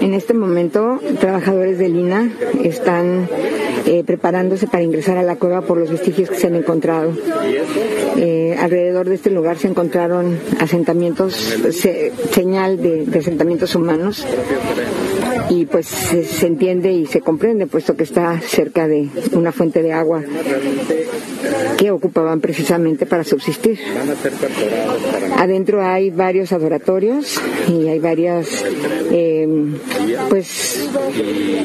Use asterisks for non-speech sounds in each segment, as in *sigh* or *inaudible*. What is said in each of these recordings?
En este momento, trabajadores de Lina están eh, preparándose para ingresar a la cueva por los vestigios que se han encontrado. Eh, alrededor de este lugar se encontraron asentamientos, señal de asentamientos humanos y pues se, entiende y se comprende puesto que está cerca de una fuente de agua que ocupaban precisamente para subsistir. Adentro hay varios adoratorios y hay varias eh, pues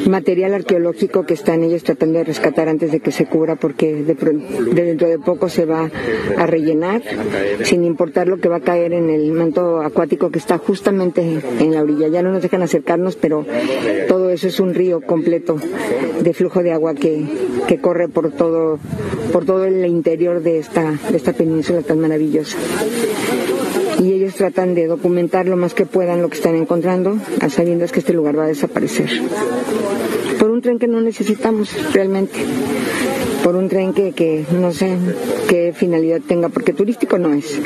material arqueológico que están ellos tratando de rescatar antes de que se cubra porque de, de dentro de poco se va a rellenar sin importar lo que va a caer en el manto acuático que está justamente en la orilla. Ya no nos dejan acercarnos, pero todo eso es un río completo de flujo de agua que, corre por todo, el interior de esta, de esta península tan maravillosa y ellos tratan de documentar lo más que puedan lo que están encontrando, a sabiendas que este lugar va a desaparecer. Por un tren que no necesitamos realmente, por un tren que, que no sé, qué finalidad tenga, porque turístico no es.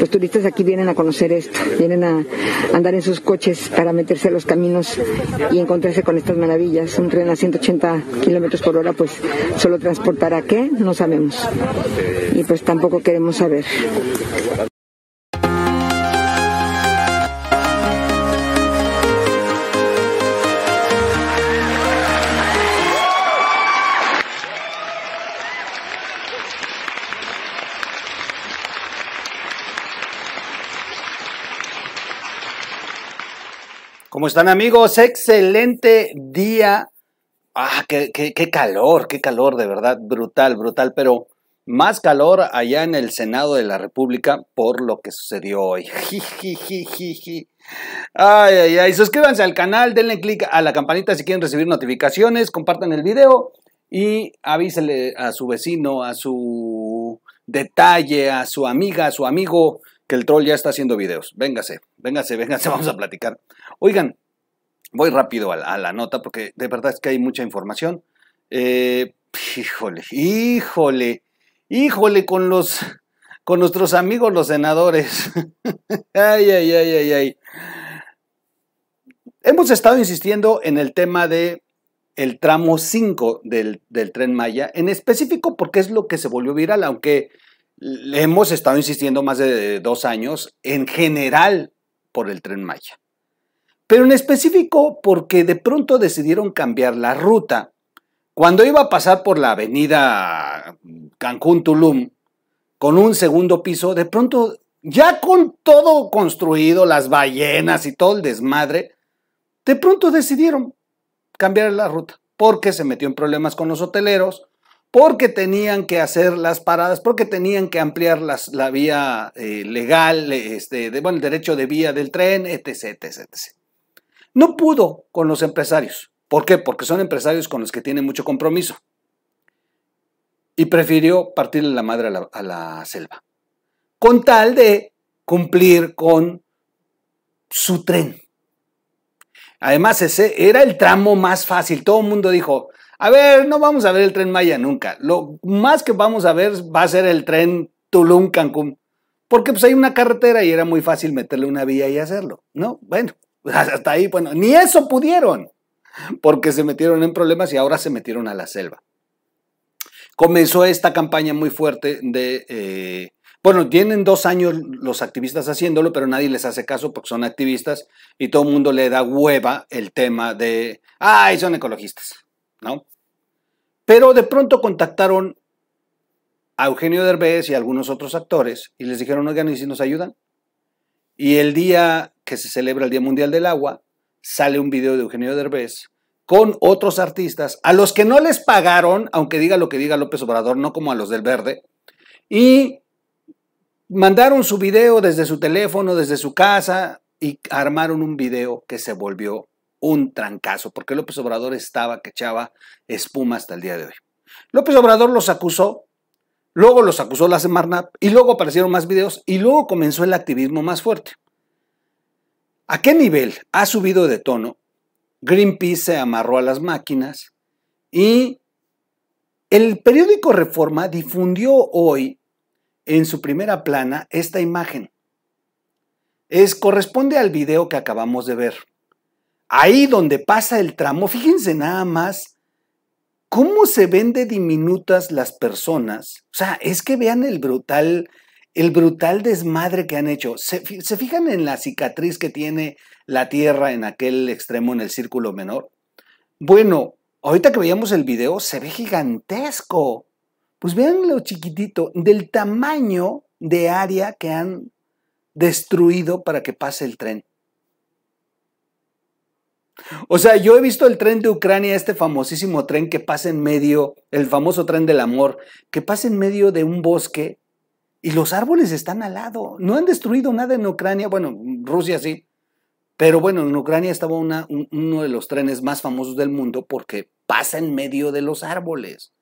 Los turistas aquí vienen a conocer esto, vienen a andar en sus coches para meterse a los caminos y encontrarse con estas maravillas. Un tren a 180 kilómetros por hora, pues solo transportará qué, no sabemos. Y pues tampoco queremos saber. están amigos? Excelente día. Ah, qué, calor, qué calor, de verdad, brutal, brutal, pero más calor allá en el Senado de la República por lo que sucedió hoy. *laughs* Ay, ay, ay, suscríbanse al canal, denle click a la campanita si quieren recibir notificaciones, compartan el video y avísele a su vecino, a su detalle, a su amiga, a su amigo, que el troll ya está haciendo videos. Véngase, véngase, véngase, vamos a platicar. Oigan, voy rápido a la, nota porque de verdad es que hay mucha información. Eh, híjole, híjole, híjole con los con nuestros amigos los senadores. *laughs* ay, ay, ay, ay, ay. Hemos estado insistiendo en el tema de el tramo 5 del, del, tren Maya, en específico porque es lo que se volvió viral, aunque le hemos estado insistiendo más de dos años en general por el tren Maya, pero en específico porque de pronto decidieron cambiar la ruta. Cuando iba a pasar por la avenida Cancún-Tulum con un segundo piso, de pronto ya con todo construido, las ballenas y todo el desmadre, de pronto decidieron cambiar la ruta porque se metió en problemas con los hoteleros, porque tenían que hacer las paradas, porque tenían que ampliar la vía eh, legal, este, bueno, el derecho de vía del tren, etc, No pudo con los empresarios. ¿Por qué? Porque son empresarios con los que tienen mucho compromiso. Y prefirió partirle la madre a la, a la selva, con tal de cumplir con su tren. Además, ese era el tramo más fácil. Todo el mundo dijo, a ver, no vamos a ver el tren Maya nunca. Lo más que vamos a ver va a ser el tren Tulum-Cancún. Porque pues hay una carretera y era muy fácil meterle una vía y hacerlo, ¿no? Bueno, *laughs* hasta ahí, bueno, ni eso pudieron, porque se metieron en problemas y ahora se metieron a la selva. Comenzó esta campaña muy fuerte de, eh, bueno, tienen dos años los activistas haciéndolo, pero nadie les hace caso porque son activistas y todo el mundo le da hueva el tema de, ay, son ecologistas. ¿no? Pero de pronto contactaron a Eugenio Derbez y algunos otros actores y les dijeron, oigan, ¿y si nos ayudan? Y el día que se celebra el Día Mundial del Agua, sale un video de Eugenio Derbez con otros artistas a los que no les pagaron, aunque diga lo que diga López Obrador, no como a los del verde, y mandaron su video desde su teléfono, desde su casa, y armaron un video que se volvió un trancazo, porque López Obrador estaba que echaba espuma hasta el día de hoy. López Obrador los acusó, luego los acusó la semana y luego aparecieron más videos y luego comenzó el activismo más fuerte. ¿A qué nivel ha subido de tono? Greenpeace se amarró a las máquinas y el periódico Reforma difundió hoy en su primera plana esta imagen. Es, corresponde al video que acabamos de ver. Ahí donde pasa el tramo, fíjense nada más cómo se ven de diminutas las personas. O sea, es que vean el brutal, el brutal desmadre que han hecho. ¿Se, fijan en la cicatriz que tiene la Tierra en aquel extremo, en el círculo menor? Bueno, ahorita que veíamos el video, se ve gigantesco. Pues vean lo chiquitito, del tamaño de área que han destruido para que pase el tren. O sea, yo he visto el tren de Ucrania, este famosísimo tren que pasa en medio, el famoso tren del amor, que pasa en medio de un bosque y los árboles están al lado. No han destruido nada en Ucrania, bueno, Rusia sí, pero bueno, en Ucrania estaba uno de los trenes más famosos del mundo porque pasa en medio de los árboles.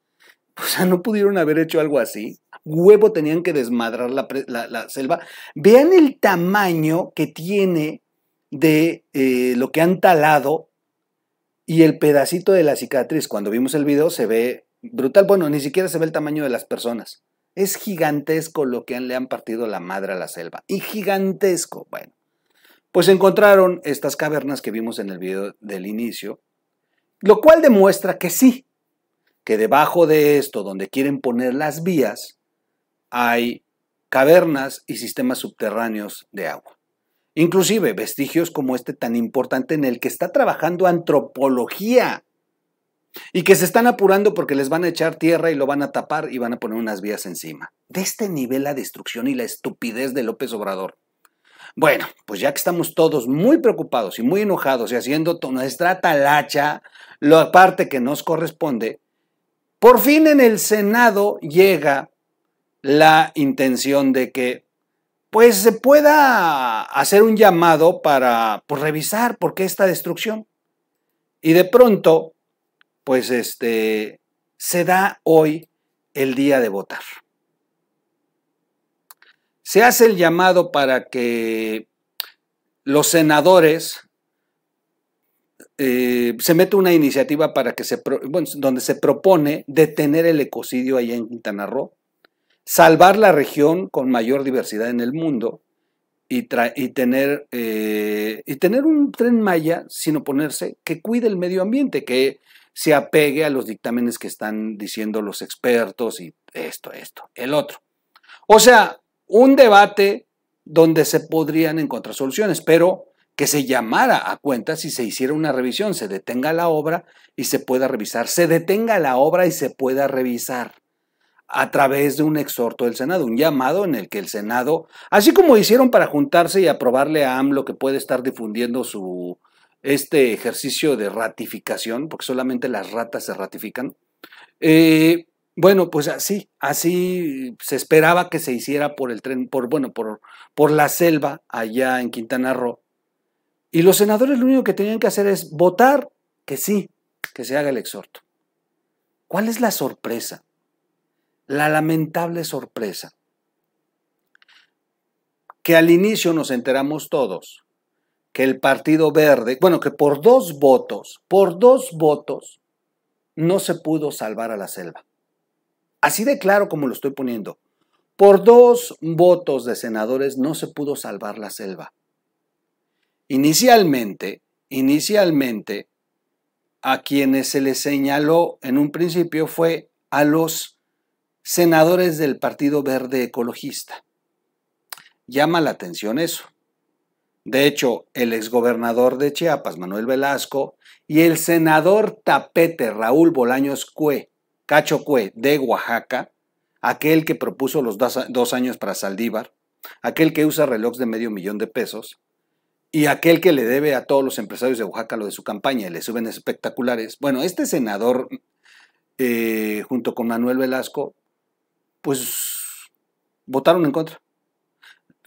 O sea, no pudieron haber hecho algo así. Huevo tenían que desmadrar la selva. Vean el tamaño que tiene de eh, lo que han talado y el pedacito de la cicatriz. Cuando vimos el video se ve brutal. Bueno, ni siquiera se ve el tamaño de las personas. Es gigantesco lo que le han partido la madre a la selva. Y gigantesco. Bueno, pues encontraron estas cavernas que vimos en el video del inicio, lo cual demuestra que sí, que debajo de esto, donde quieren poner las vías, hay cavernas y sistemas subterráneos de agua. Inclusive vestigios como este tan importante en el que está trabajando antropología y que se están apurando porque les van a echar tierra y lo van a tapar y van a poner unas vías encima. De este nivel la destrucción y la estupidez de López Obrador. Bueno, pues ya que estamos todos muy preocupados y muy enojados y haciendo nuestra talacha, la parte que nos corresponde, por fin en el Senado llega la intención de que pues se pueda hacer un llamado para pues, revisar por qué esta destrucción. Y de pronto, pues este, se da hoy el día de votar. Se hace el llamado para que los senadores eh, se mete una iniciativa para que se, donde se propone detener el ecocidio allá en Quintana Roo salvar la región con mayor diversidad en el mundo y, y tener, eh, y tener un tren Maya sino ponerse que cuide el medio ambiente, que se apegue a los dictámenes que están diciendo los expertos y esto, esto, el otro. O sea, un debate donde se podrían encontrar soluciones, pero que se llamara a cuenta si se hiciera una revisión, se detenga la obra y se pueda revisar, se detenga la obra y se pueda revisar a través de un exhorto del Senado, un llamado en el que el Senado, así como hicieron para juntarse y aprobarle a AMLO que puede estar difundiendo su este ejercicio de ratificación, porque solamente las ratas se ratifican, eh, bueno, pues así, así se esperaba que se hiciera por el tren, por bueno, por, por la selva allá en Quintana Roo. Y los senadores lo único que tenían que hacer es votar que sí, que se haga el exhorto. ¿Cuál es la sorpresa? la lamentable sorpresa que al inicio nos enteramos todos que el Partido Verde, bueno, que por dos votos, por dos votos, no se pudo salvar a la selva. Así de claro como lo estoy poniendo. Por dos votos de senadores no se pudo salvar la selva. Inicialmente, inicialmente, a quienes se les señaló en un principio fue a los senadores del Partido Verde Ecologista. Llama la atención eso. De hecho, el exgobernador de Chiapas, Manuel Velasco, y el senador tapete Raúl Bolaños Cue, Cacho Cue, de Oaxaca, aquel que propuso los dos años para Saldívar, aquel que usa relojes de medio millón de pesos, y aquel que le debe a todos los empresarios de Oaxaca lo de su campaña y le suben espectaculares. Bueno, este senador, eh, junto con Manuel Velasco, pues votaron en contra.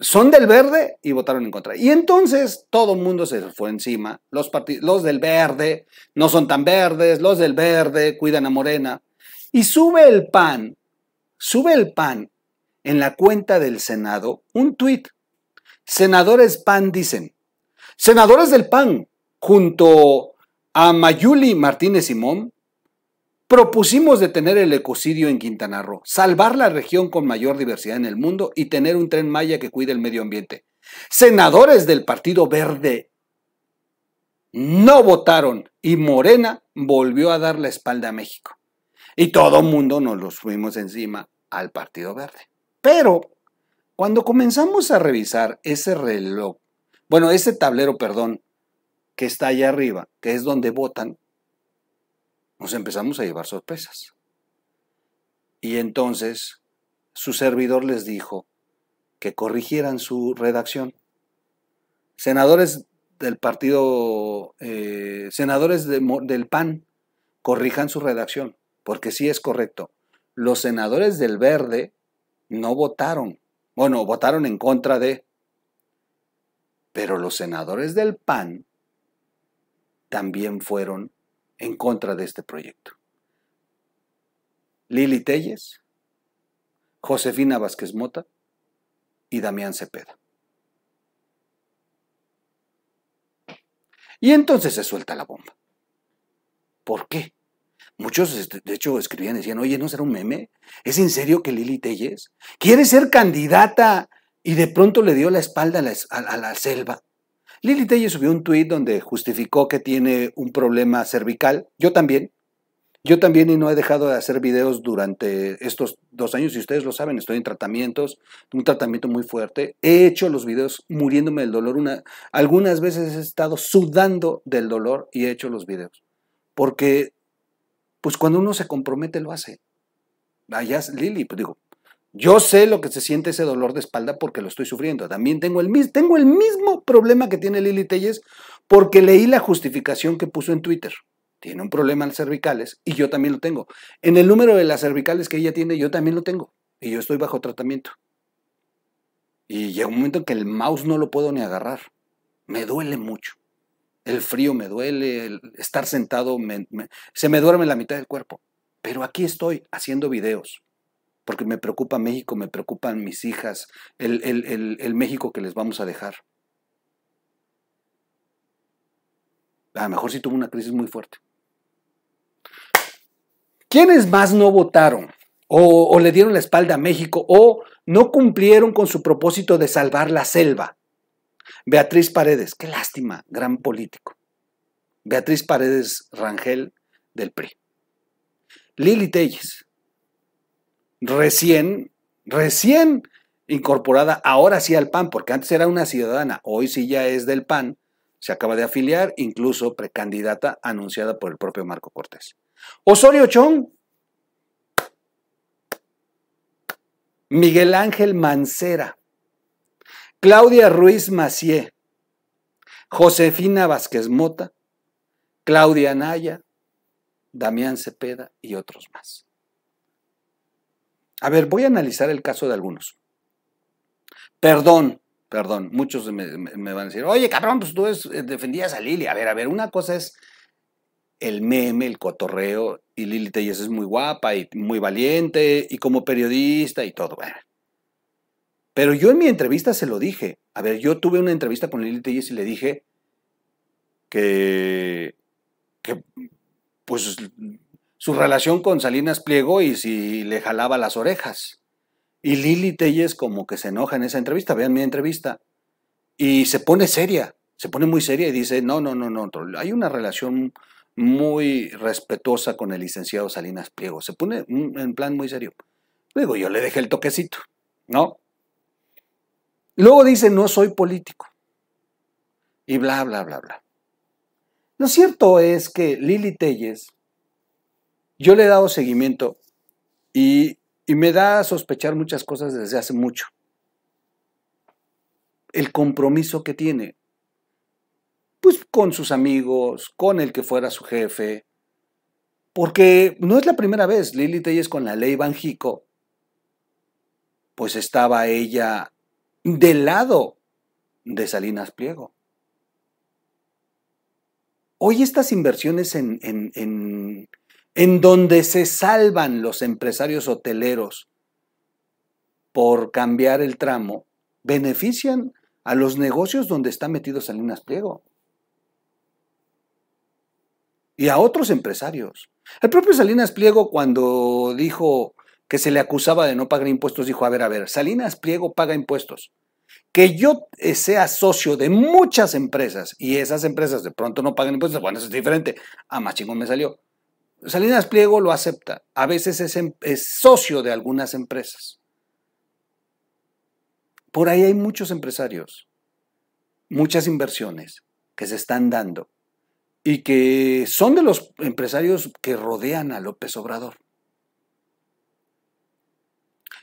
Son del verde y votaron en contra. Y entonces todo el mundo se fue encima. Los, los del verde no son tan verdes, los del verde cuidan a Morena. Y sube el PAN, sube el PAN en la cuenta del Senado un tuit. Senadores PAN dicen, senadores del PAN, junto a Mayuli Martínez Simón, Propusimos detener el ecocidio en Quintana Roo, salvar la región con mayor diversidad en el mundo y tener un tren Maya que cuide el medio ambiente. Senadores del Partido Verde no votaron y Morena volvió a dar la espalda a México. Y todo mundo nos los fuimos encima al Partido Verde. Pero cuando comenzamos a revisar ese reloj, bueno, ese tablero, perdón, que está allá arriba, que es donde votan, nos empezamos a llevar sorpresas. Y entonces su servidor les dijo que corrigieran su redacción. Senadores del partido, eh, senadores del PAN, corrijan su redacción, porque sí es correcto. Los senadores del Verde no votaron, bueno, votaron en contra de, pero los senadores del PAN también fueron en contra de este proyecto. Lili Telles, Josefina Vázquez Mota y Damián Cepeda. Y entonces se suelta la bomba. ¿Por qué? Muchos, este, de hecho, escribían y decían, oye, ¿no será un meme? ¿Es en serio que Lili Telles quiere ser candidata y de pronto le dio la espalda a la, a la selva? Lili Telle subió un tuit donde justificó que tiene un problema cervical. Yo también. Yo también y no he dejado de hacer videos durante estos dos años. Y ustedes lo saben, estoy en tratamientos, un tratamiento muy fuerte. He hecho los videos muriéndome del dolor. Una, algunas veces he estado sudando del dolor y he hecho los videos. Porque, pues cuando uno se compromete, lo hace. Allá Lili, pues digo, yo sé lo que se siente ese dolor de espalda porque lo estoy sufriendo. También tengo el, tengo el mismo problema que tiene Lili Telles porque leí la justificación que puso en Twitter. Tiene un problema en las cervicales y yo también lo tengo. En el número de las cervicales que ella tiene, yo también lo tengo. Y yo estoy bajo tratamiento. Y llega un momento en que el mouse no lo puedo ni agarrar. Me duele mucho. El frío me duele, estar sentado se me duerme la mitad del cuerpo. Pero aquí estoy haciendo videos, porque me preocupa México, me preocupan mis hijas, el, México que les vamos a dejar. A lo mejor sí tuvo una crisis muy fuerte. ¿Quiénes más no votaron? O, o, le dieron la espalda a México, o no cumplieron con su propósito de salvar la selva. Beatriz Paredes, qué lástima, gran político. Beatriz Paredes Rangel del PRI. Lili Telles, recién, recién incorporada ahora sí al PAN, porque antes era una ciudadana, hoy sí ya es del PAN, se acaba de afiliar, incluso precandidata anunciada por el propio Marco Cortés. Osorio Chong, Miguel Ángel Mancera, Claudia Ruiz Macié, Josefina Vázquez Mota, Claudia Anaya, Damián Cepeda y otros más. A ver, voy a analizar el caso de algunos. Perdón, perdón, muchos me, van a decir, oye, cabrón, pues tú eh, defendías a Lili. A ver, a ver, una cosa es el meme, el cotorreo, y Lili Telles es muy guapa y muy valiente, y como periodista y todo. Pero yo en mi entrevista se lo dije. A ver, yo tuve una entrevista con Lili Telles y le dije que, que pues su relación con Salinas Pliego y si le jalaba las orejas. Y Lili Telles como que se enoja en esa entrevista, vean mi entrevista, y se pone seria, se pone muy seria y dice, no, no, no, no, hay una relación muy respetuosa con el licenciado Salinas Pliego, se pone en plan muy serio. Luego yo le dejé el toquecito, ¿no? Luego dice, no soy político. Y bla, bla, bla, bla. Lo cierto es que Lili Telles yo le he dado seguimiento y, me da a sospechar muchas cosas desde hace mucho. El compromiso que tiene, pues con sus amigos, con el que fuera su jefe, porque no es la primera vez, Lili Telles con la ley Banjico, pues estaba ella del lado de Salinas Pliego. Hoy estas inversiones en, en donde se salvan los empresarios hoteleros por cambiar el tramo, benefician a los negocios donde está metido Salinas Pliego. Y a otros empresarios. El propio Salinas Pliego cuando dijo que se le acusaba de no pagar impuestos, dijo, a ver, a ver, Salinas Pliego paga impuestos. Que yo eh, sea socio de muchas empresas y esas empresas de pronto no pagan impuestos, bueno, eso es diferente. A ah, más chingón me salió. Salinas Pliego lo acepta. A veces em, es, socio de algunas empresas. Por ahí hay muchos empresarios, muchas inversiones que se están dando y que son de los empresarios que rodean a López Obrador.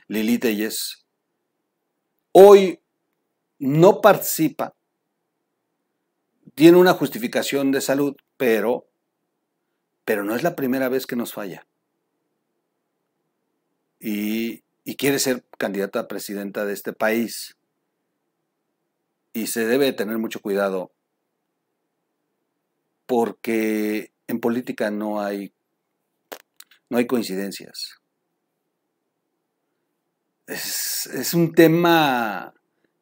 Lili Telles hoy no participa, tiene una justificación de salud, pero pero no es la primera vez que nos falla. Y, quiere ser candidata a presidenta de este país. Y se debe tener mucho cuidado porque en política no hay, no hay coincidencias. Es, es, un tema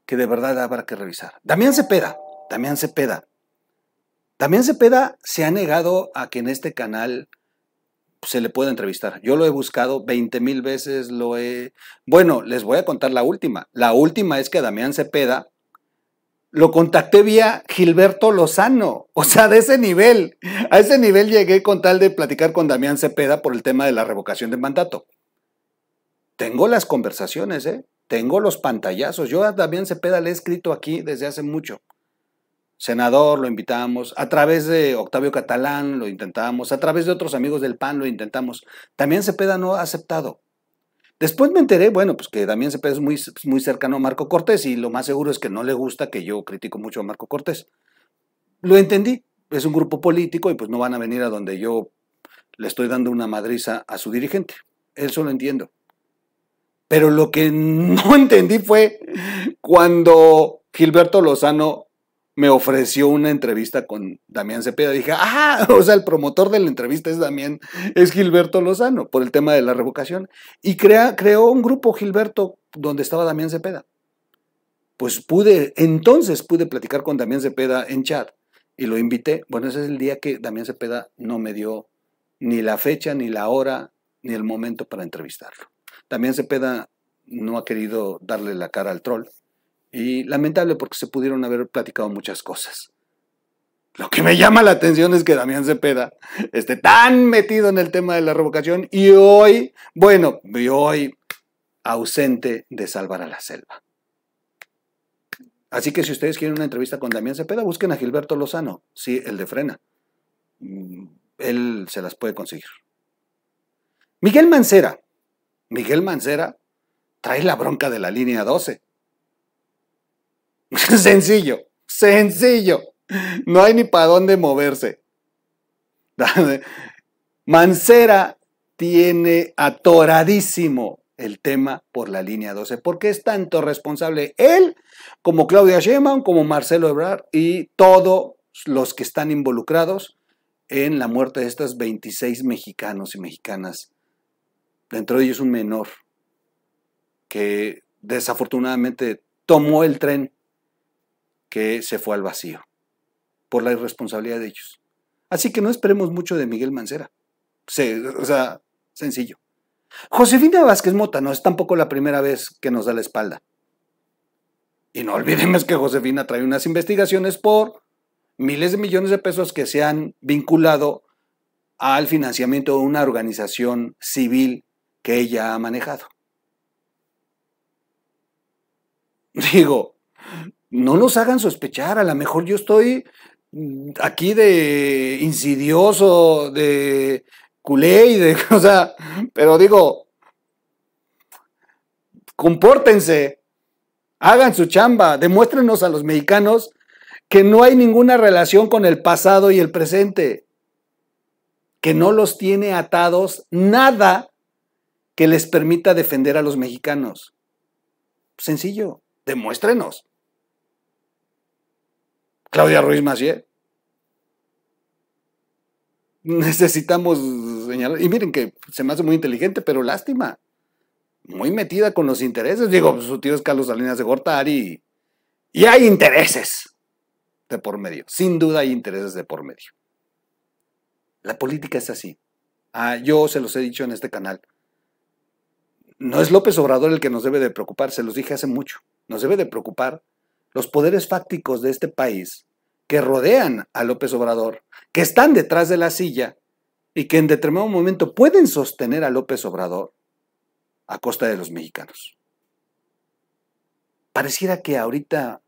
que de verdad habrá que revisar. Damián Cepeda, Damián Cepeda, también Cepeda se ha negado a que en este canal pues, se le pueda entrevistar. Yo lo he buscado 20 mil veces, lo he... Bueno, les voy a contar la última. La última es que a Damián Cepeda lo contacté vía Gilberto Lozano. O sea, de ese nivel. A ese nivel llegué con tal de platicar con Damián Cepeda por el tema de la revocación de mandato. Tengo las conversaciones, ¿eh? Tengo los pantallazos. Yo a Damián Cepeda le he escrito aquí desde hace mucho senador, lo invitamos, a través de Octavio Catalán lo intentamos, a través de otros amigos del PAN lo intentamos. También Cepeda no ha aceptado. Después me enteré, bueno, pues que también Cepeda es muy, muy cercano a Marco Cortés y lo más seguro es que no le gusta que yo critico mucho a Marco Cortés. Lo entendí, es un grupo político y pues no van a venir a donde yo le estoy dando una madriza a su dirigente. Eso lo entiendo. Pero lo que *laughs* no entendí fue cuando Gilberto Lozano me ofreció una entrevista con Damián Cepeda. Dije, ah, *laughs* o sea, el promotor de la entrevista es Damián, es Gilberto Lozano, por el tema de la revocación. Y crea, creó un grupo, Gilberto, donde estaba Damián Cepeda. Pues pude, entonces pude platicar con Damián Cepeda en chat y lo invité. Bueno, ese es el día que Damián Cepeda no me dio ni la fecha, ni la hora, ni el momento para entrevistarlo. Damián Cepeda no ha querido darle la cara al troll y lamentable porque se pudieron haber platicado muchas cosas. Lo que me llama la atención es que Damián Cepeda esté tan metido en el tema de la revocación y hoy, bueno, hoy ausente de Salvar a la Selva. Así que si ustedes quieren una entrevista con Damián Cepeda, busquen a Gilberto Lozano, sí, el de Frena. Mm, él se las puede conseguir. Miguel Mancera. Miguel Mancera trae la bronca de la línea 12. *laughs* sencillo, sencillo. No hay ni para dónde moverse. *laughs* Mancera tiene atoradísimo el tema por la línea 12, porque es tanto responsable él como Claudia Sheinbaum, como Marcelo Ebrard y todos los que están involucrados en la muerte de estos 26 mexicanos y mexicanas. Dentro de ellos un menor que desafortunadamente tomó el tren que se fue al vacío por la irresponsabilidad de ellos. Así que no esperemos mucho de Miguel Mancera. Se, o sea, sencillo. Josefina Vázquez Mota no es tampoco la primera vez que nos da la espalda. Y no olvidemos que Josefina trae unas investigaciones por miles de millones de pesos que se han vinculado al financiamiento de una organización civil que ella ha manejado. Digo, no nos hagan sospechar, a lo mejor yo estoy mm, aquí de insidioso, de culé y de, cosa, *laughs* pero digo, compórtense, hagan su chamba, demuéstrenos a los mexicanos que no hay ninguna relación con el pasado y el presente, que no los tiene atados nada que les permita defender a los mexicanos. Sencillo, demuéstrenos. Claudia Ruiz Macié. Necesitamos señalar, y miren que se me hace muy inteligente, pero lástima, muy metida con los intereses. Digo, su tío es Carlos Salinas de Gortari, y, y hay intereses de por medio, sin duda hay intereses de por medio. La política es así. Ah, yo se los he dicho en este canal. No es López Obrador el que nos debe de preocupar, se los dije hace mucho. Nos debe de preocupar los poderes fácticos de este país que rodean a López Obrador, que están detrás de la silla y que en determinado momento pueden sostener a López Obrador a costa de los mexicanos. Pareciera que ahorita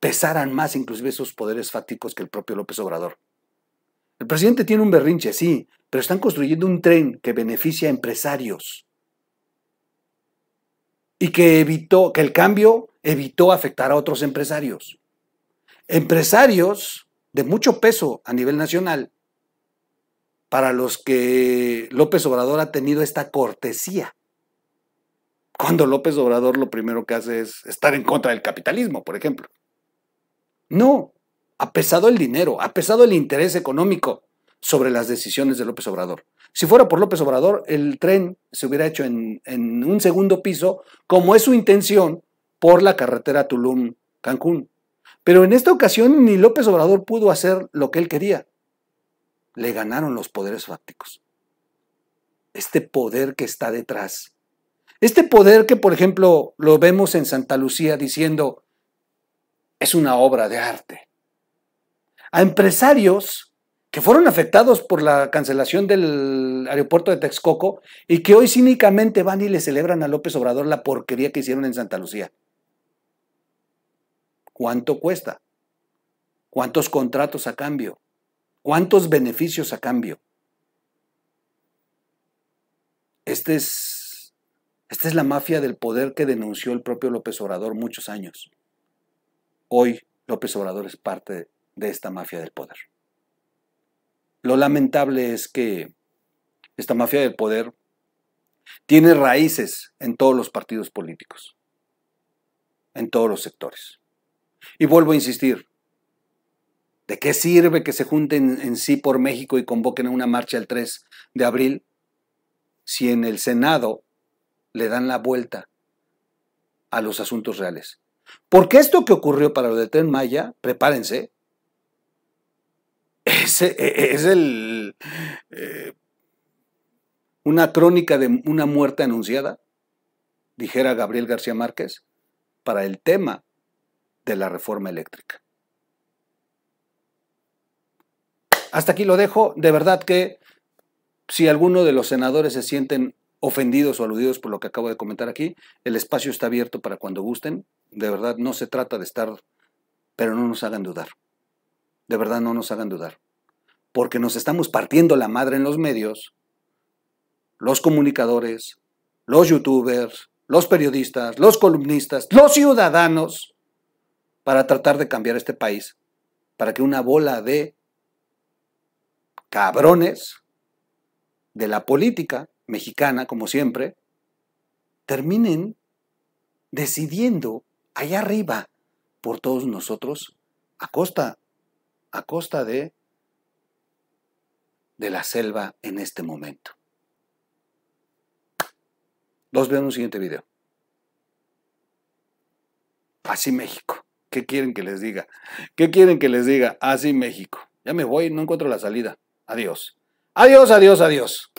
pesaran más inclusive esos poderes fácticos que el propio López Obrador. El presidente tiene un berrinche, sí, pero están construyendo un tren que beneficia a empresarios y que evitó, que el cambio evitó afectar a otros empresarios empresarios de mucho peso a nivel nacional para los que López Obrador ha tenido esta cortesía. Cuando López Obrador lo primero que hace es estar en contra del capitalismo, por ejemplo. No, ha pesado el dinero, ha pesado el interés económico sobre las decisiones de López Obrador. Si fuera por López Obrador, el tren se hubiera hecho en, en un segundo piso, como es su intención, por la carretera Tulum-Cancún. Pero en esta ocasión ni López Obrador pudo hacer lo que él quería. Le ganaron los poderes fácticos. Este poder que está detrás. Este poder que, por ejemplo, lo vemos en Santa Lucía diciendo, es una obra de arte. A empresarios que fueron afectados por la cancelación del aeropuerto de Texcoco y que hoy cínicamente van y le celebran a López Obrador la porquería que hicieron en Santa Lucía. ¿Cuánto cuesta? ¿Cuántos contratos a cambio? ¿Cuántos beneficios a cambio? Este es, esta es la mafia del poder que denunció el propio López Obrador muchos años. Hoy López Obrador es parte de esta mafia del poder. Lo lamentable es que esta mafia del poder tiene raíces en todos los partidos políticos, en todos los sectores. Y vuelvo a insistir, ¿de qué sirve que se junten en sí por México y convoquen a una marcha el 3 de abril si en el Senado le dan la vuelta a los asuntos reales? Porque esto que ocurrió para lo de tren Maya, prepárense, es, el, eh, una crónica de una muerte anunciada, dijera Gabriel García Márquez, para el tema de la reforma eléctrica. Hasta aquí lo dejo. De verdad que si alguno de los senadores se sienten ofendidos o aludidos por lo que acabo de comentar aquí, el espacio está abierto para cuando gusten. De verdad, no se trata de estar, pero no nos hagan dudar. De verdad, no nos hagan dudar. Porque nos estamos partiendo la madre en los medios, los comunicadores, los youtubers, los periodistas, los columnistas, los ciudadanos, para tratar de cambiar este país, para que una bola de cabrones de la política mexicana, como siempre, terminen decidiendo allá arriba por todos nosotros a costa a costa de de la selva en este momento. Los veo en un siguiente video. Así México. ¿Qué quieren que les diga? ¿Qué quieren que les diga? Así México. Ya me voy, no encuentro la salida. Adiós. Adiós, adiós, adiós.